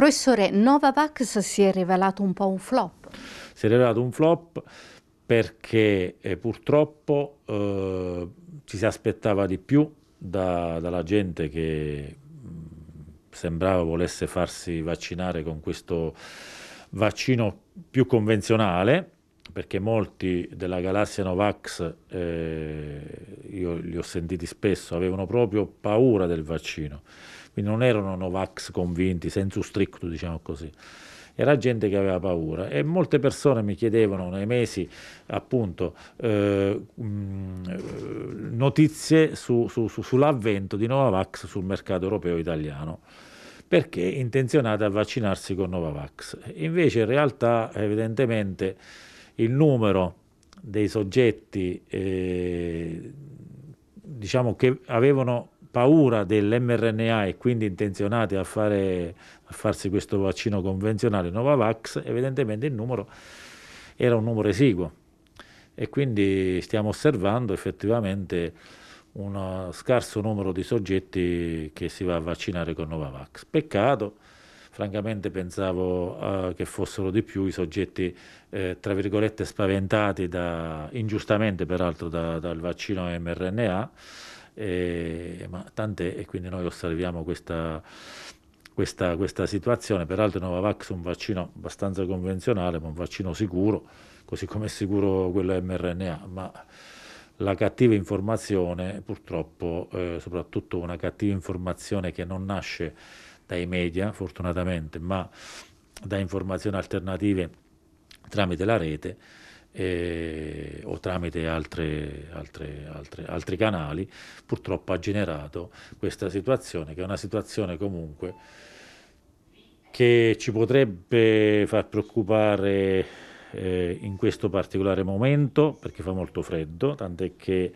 Professore, Novavax si è rivelato un po' un flop. Si è rivelato un flop perché eh, purtroppo eh, ci si aspettava di più da, dalla gente che mm, sembrava volesse farsi vaccinare con questo vaccino più convenzionale perché molti della galassia Novax, eh, io li ho sentiti spesso, avevano proprio paura del vaccino, quindi non erano Novax convinti, senso stricto diciamo così, era gente che aveva paura e molte persone mi chiedevano nei mesi appunto eh, mm, notizie su, su, su, sull'avvento di Novavax sul mercato europeo italiano perché intenzionate a vaccinarsi con Novavax. Invece in realtà evidentemente il numero dei soggetti eh, diciamo che avevano paura dell'mRNA e quindi intenzionati a, fare, a farsi questo vaccino convenzionale Novavax, evidentemente il numero era un numero esiguo e quindi stiamo osservando effettivamente uno scarso numero di soggetti che si va a vaccinare con Novavax. Peccato francamente pensavo eh, che fossero di più i soggetti, eh, tra virgolette, spaventati da, ingiustamente peraltro da, dal vaccino mRNA, e, ma tant'è e quindi noi osserviamo questa, questa, questa situazione. Peraltro Novavax è un vaccino abbastanza convenzionale, ma un vaccino sicuro, così come è sicuro quello mRNA, ma la cattiva informazione, purtroppo, eh, soprattutto una cattiva informazione che non nasce dai media, fortunatamente, ma da informazioni alternative tramite la rete eh, o tramite altre, altre, altre, altri canali, purtroppo ha generato questa situazione, che è una situazione comunque che ci potrebbe far preoccupare eh, in questo particolare momento perché fa molto freddo, tant'è che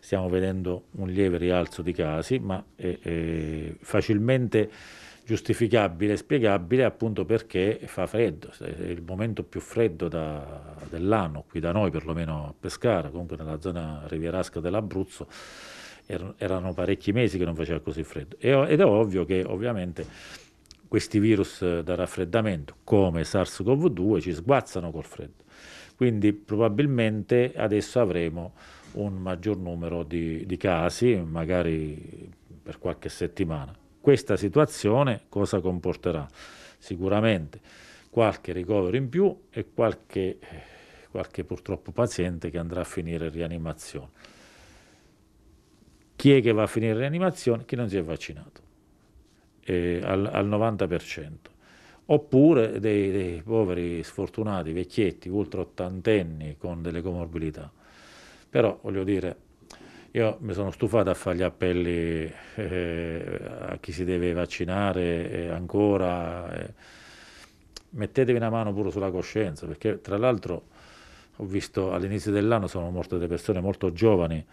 stiamo vedendo un lieve rialzo di casi, ma eh, eh facilmente giustificabile e spiegabile appunto perché fa freddo, è il momento più freddo da, dell'anno qui da noi, perlomeno a Pescara, comunque nella zona rivierasca dell'Abruzzo er-, erano parecchi mesi che non faceva così freddo ed è ovvio che ovviamente questi virus da raffreddamento come SARS-CoV-2 ci sguazzano col freddo quindi probabilmente adesso avremo un maggior numero di, di casi magari per qualche settimana questa situazione cosa comporterà? Sicuramente qualche ricovero in più e qualche, qualche purtroppo paziente che andrà a finire in rianimazione. Chi è che va a finire in rianimazione? Chi non si è vaccinato eh, al, al 90% oppure dei, dei, poveri sfortunati vecchietti ultra ottantenni con delle comorbilità. Però voglio dire, io mi sono stufato a fare gli appelli eh, a chi si deve vaccinare eh, ancora. Eh. Mettetevi una mano pure sulla coscienza, perché tra l'altro ho visto all'inizio dell'anno sono morte delle persone molto giovani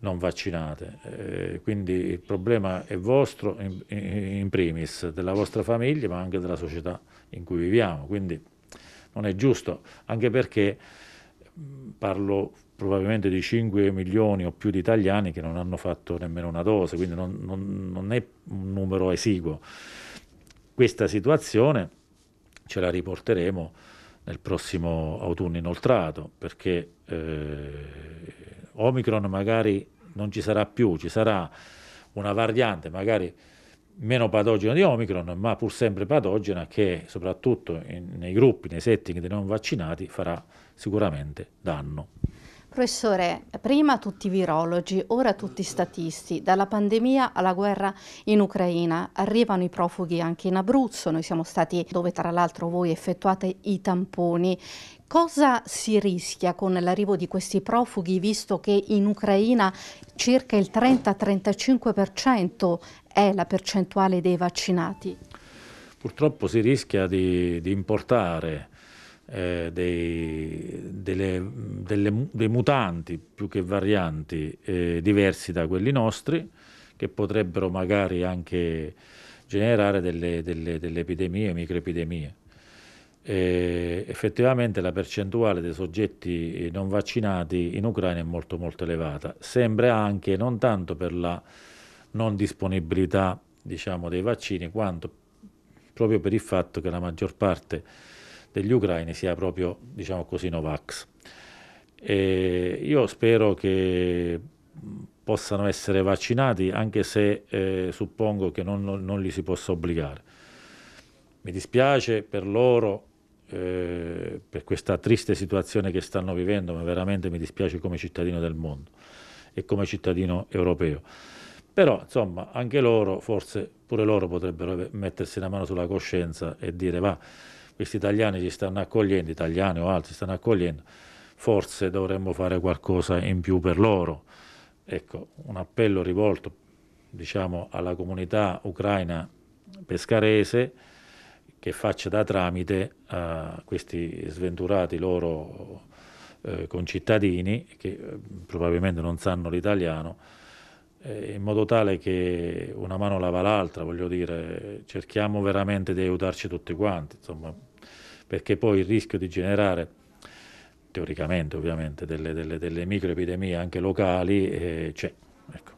non vaccinate, eh, quindi il problema è vostro in, in primis, della vostra famiglia, ma anche della società in cui viviamo, quindi non è giusto, anche perché parlo probabilmente di 5 milioni o più di italiani che non hanno fatto nemmeno una dose, quindi non, non, non è un numero esiguo. Questa situazione ce la riporteremo nel prossimo autunno inoltrato, perché eh, Omicron magari non ci sarà più, ci sarà una variante magari meno patogena di Omicron, ma pur sempre patogena, che soprattutto in, nei gruppi, nei setting dei non vaccinati, farà sicuramente danno. Professore, prima tutti virologi, ora tutti statisti. Dalla pandemia alla guerra in Ucraina arrivano i profughi anche in Abruzzo. Noi siamo stati dove tra l'altro voi effettuate i tamponi. Cosa si rischia con l'arrivo di questi profughi visto che in Ucraina circa il 30-35% è la percentuale dei vaccinati? Purtroppo si rischia di, di importare eh, dei, delle, delle, dei, mutanti più che varianti eh, diversi da quelli nostri che potrebbero magari anche generare delle, delle, delle epidemie, microepidemie. Eh, effettivamente la percentuale dei soggetti eh, non vaccinati in Ucraina è molto molto elevata, sembra anche non tanto per la non disponibilità diciamo, dei vaccini quanto proprio per il fatto che la maggior parte degli ucraini sia proprio, diciamo così, Novax. E io spero che possano essere vaccinati, anche se eh, suppongo che non, non, non, li si possa obbligare. Mi dispiace per loro, eh, per questa triste situazione che stanno vivendo, ma veramente mi dispiace come cittadino del mondo e come cittadino europeo. Però, insomma, anche loro, forse pure loro potrebbero mettersi una mano sulla coscienza e dire, va, questi italiani ci stanno accogliendo, italiani o altri stanno accogliendo, forse dovremmo fare qualcosa in più per loro. Ecco, un appello rivolto diciamo, alla comunità ucraina pescarese che faccia da tramite a questi sventurati loro eh, concittadini che eh, probabilmente non sanno l'italiano eh, in modo tale che una mano lava l'altra, voglio dire, cerchiamo veramente di aiutarci tutti quanti, insomma, perché poi il rischio di generare teoricamente ovviamente delle, delle, delle microepidemie anche locali eh, c'è. Ecco.